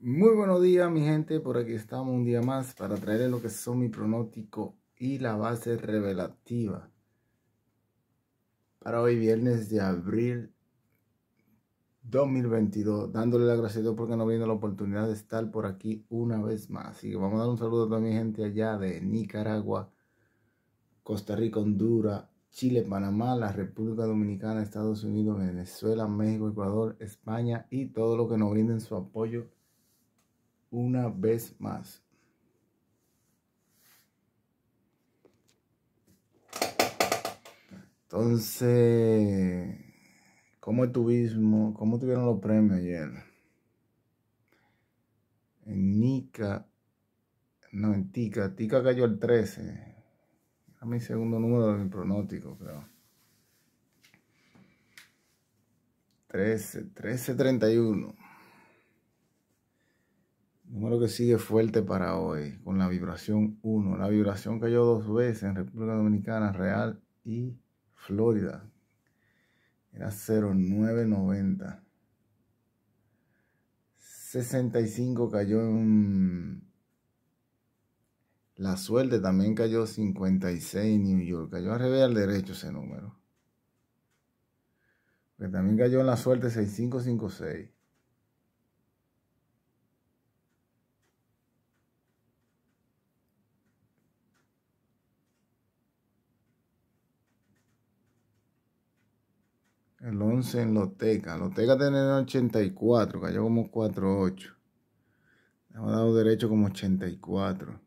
Muy buenos días mi gente, por aquí estamos un día más para traerles lo que son mi pronóstico y la base revelativa. Para hoy viernes de abril 2022, dándole la gracia a Dios porque nos viene la oportunidad de estar por aquí una vez más. Así que vamos a dar un saludo a toda mi gente allá de Nicaragua, Costa Rica, Honduras, Chile, Panamá, la República Dominicana, Estados Unidos, Venezuela, México, Ecuador, España y todo lo que nos brinden su apoyo una vez más. Entonces, ¿cómo estuvimos? ¿Cómo tuvieron los premios ayer? En Nica, no, en Tica, Tica cayó el 13. A mi segundo número del pronóstico, creo. 13, 13, 31. Número que sigue fuerte para hoy, con la vibración 1. La vibración cayó dos veces en República Dominicana, Real y Florida. Era 0990. 65 cayó en La Suerte, también cayó 56 en New York. Cayó al revés al derecho ese número. Pero también cayó en La Suerte 6556. El 11 en Loteca. Loteca tenía 84, cayó como 4 4.8. Hemos dado derecho como 84.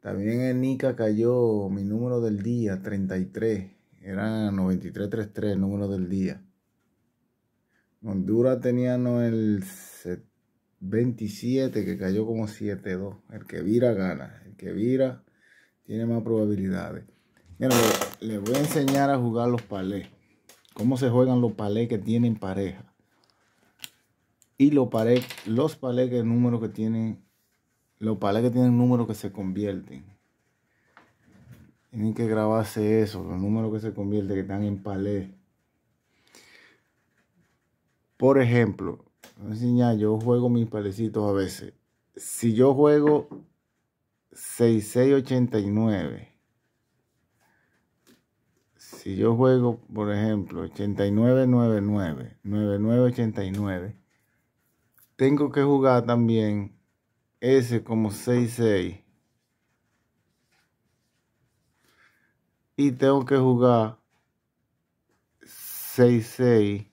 También en Nica cayó mi número del día, 33. Era 9333 el número del día. Honduras tenía no el 27 que cayó como 7-2. El que vira gana. El que vira tiene más probabilidades. Mira, les voy a enseñar a jugar los palés. Cómo se juegan los palés que tienen pareja. Y los palés, los palés que número que tienen, los palés que tienen números que se convierten. Tienen que grabarse eso, los números que se convierten, que están en palés. Por ejemplo, voy a enseñar, yo juego mis palecitos a veces. Si yo juego 6689 si yo juego, por ejemplo, 8999, 9989, tengo que jugar también ese como 6, 6. Y tengo que jugar 66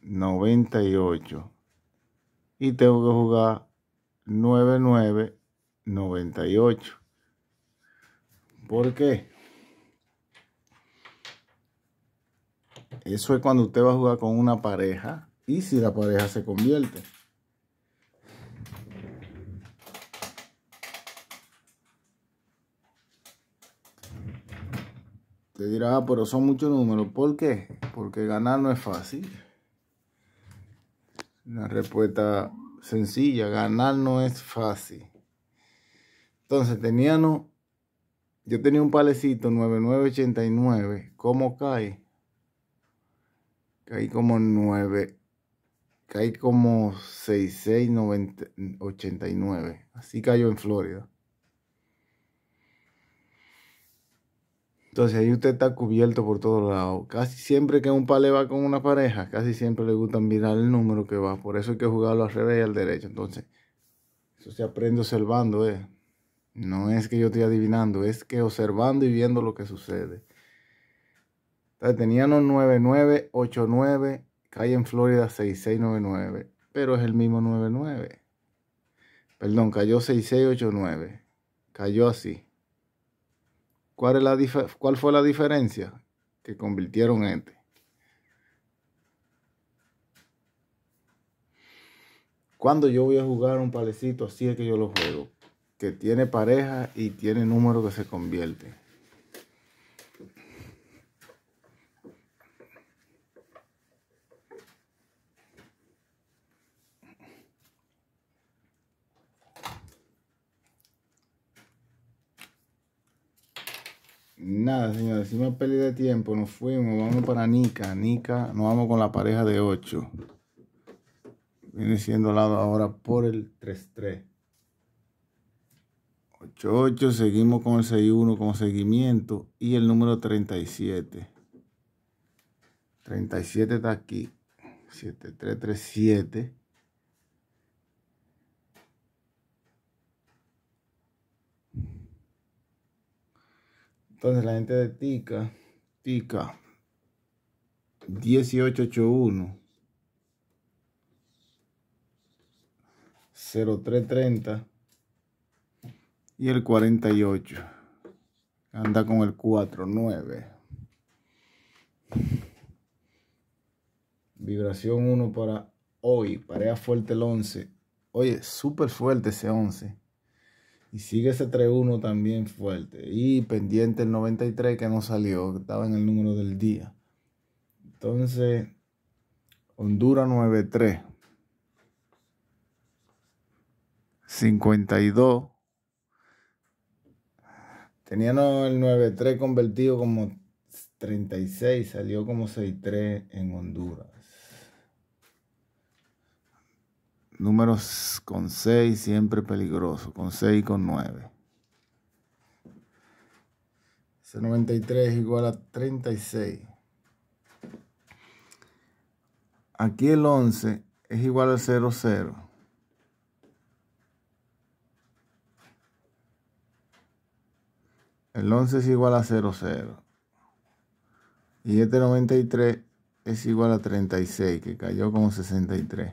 98 y tengo que jugar 9, 9, 98 ¿Por qué? Eso es cuando usted va a jugar con una pareja y si la pareja se convierte. Te dirá, ah, pero son muchos números. ¿Por qué? Porque ganar no es fácil. Una respuesta sencilla, ganar no es fácil. Entonces, teníamos, yo tenía un palecito 9989, ¿cómo cae? Caí como 9. Caí como 6689. Así cayó en Florida. Entonces ahí usted está cubierto por todos lados. Casi siempre que un padre va con una pareja, casi siempre le gustan mirar el número que va. Por eso hay que jugarlo al revés y al derecho. Entonces, eso se aprende observando, ¿eh? No es que yo esté adivinando, es que observando y viendo lo que sucede. Tenían un 9989, cae en Florida 6699, pero es el mismo 99. Perdón, cayó 6689. Cayó así. ¿Cuál, es la ¿Cuál fue la diferencia? Que convirtieron este. Cuando yo voy a jugar un palecito, así es que yo lo juego. Que tiene pareja y tiene número que se convierte. Nada, señor si me pérdida de tiempo, nos fuimos, vamos para Nica. Nica, nos vamos con la pareja de 8. Viene siendo lado ahora por el 3-3. 8-8, seguimos con el 6-1 como seguimiento. Y el número 37. 37 está aquí. 7337. 3 Entonces la gente de Tica, Tica, 1881. 0330 y el 48 anda con el 49 vibración 1 para hoy, pareja fuerte el 11 oye, súper fuerte ese 11 y sigue ese 3-1 también fuerte. Y pendiente el 93 que no salió, que estaba en el número del día. Entonces, Honduras 9-3. 52. Tenían el 9-3 convertido como 36, salió como 6-3 en Honduras. números con 6 siempre peligroso, con 6 y con 9. Ese 93 es igual a 36. Aquí el 11 es igual a 00. El 11 es igual a 00. Y este 93 es igual a 36, que cayó como 63.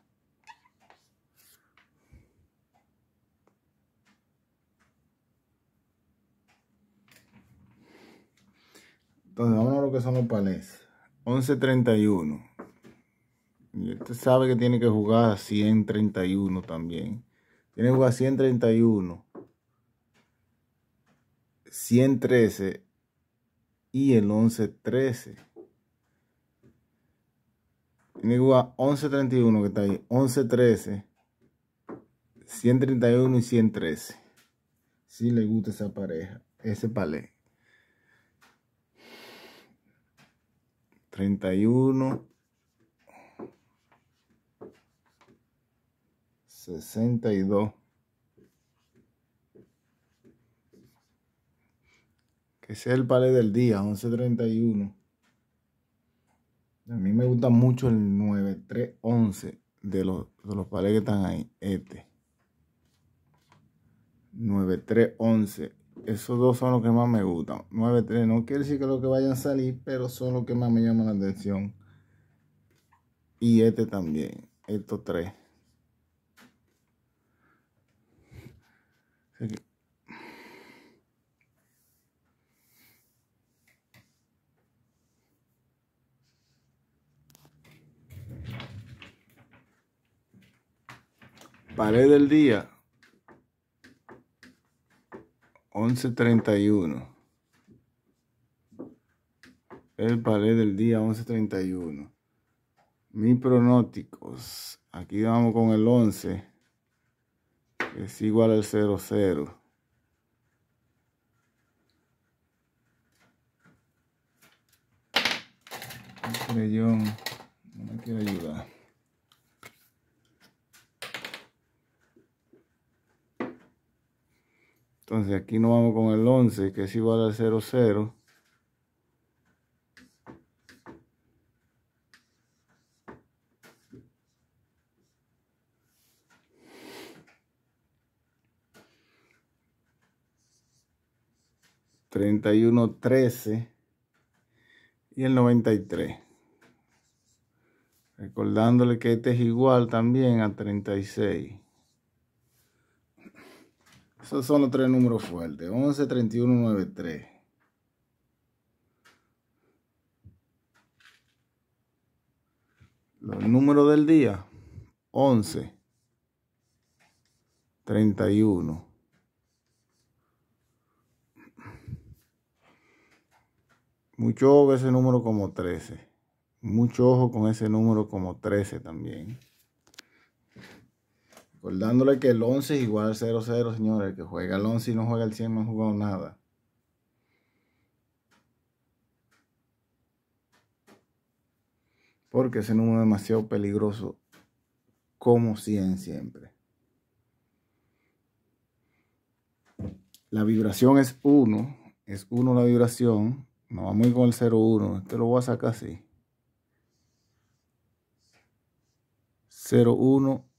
Entonces, vamos a ver lo que son los palés. 11.31. Y usted sabe que tiene que jugar 131 también. Tiene que jugar 131. 113 y el 1113. Tiene que jugar 1131 que está ahí. 1113. 131 y 113. Si le gusta esa pareja, ese palé. 31, 62, que sea el palé del día, 1131. A mí me gusta mucho el 9311 de los, los palés que están ahí, este. 9311 esos dos son los que más me gustan. 9-3 no quiere decir que los que vayan a salir, pero son los que más me llaman la atención. Y este también, estos tres. Pared del día. 11.31. El pared del día 11.31. Mis pronósticos. Aquí vamos con el 11. es igual al 00. no me quiere ayudar Entonces aquí nos vamos con el 11 que es igual a 0, 0. 31 y y el 93. Recordándole que este es igual también a 36. Esos son los tres números fuertes. 11, 31, nueve3 Los números del día. 11, 31. Mucho ojo ese número como 13. Mucho ojo con ese número como 13 también. Recordándole que el 11 es igual a 0-0, señores. El que juega el 11 y no juega el 100 no ha jugado nada. Porque ese número es demasiado peligroso. Como 100 siempre. La vibración es 1. Es 1 la vibración. No vamos muy con el 0-1. Este lo voy a sacar así. 0-1.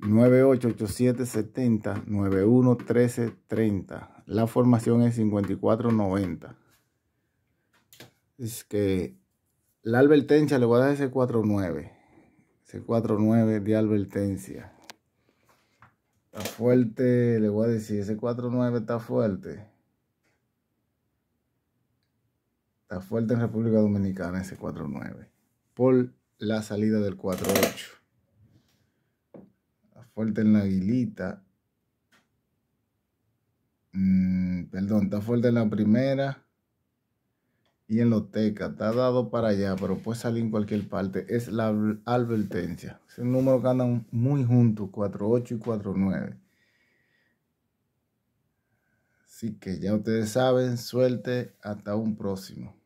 988770 911330. La formación es 5490. Es que la advertencia le voy a dar ese 49. Ese 49 de advertencia. Está fuerte, le voy a decir, ese 49 está fuerte. Está fuerte en República Dominicana ese 49. Por la salida del 48 fuerte en la aguilita. Mm, perdón, está fuerte en la primera y en Teca. Está dado para allá, pero puede salir en cualquier parte. Es la advertencia. Es un número que andan muy juntos, 48 y 49. Así que ya ustedes saben, suerte hasta un próximo.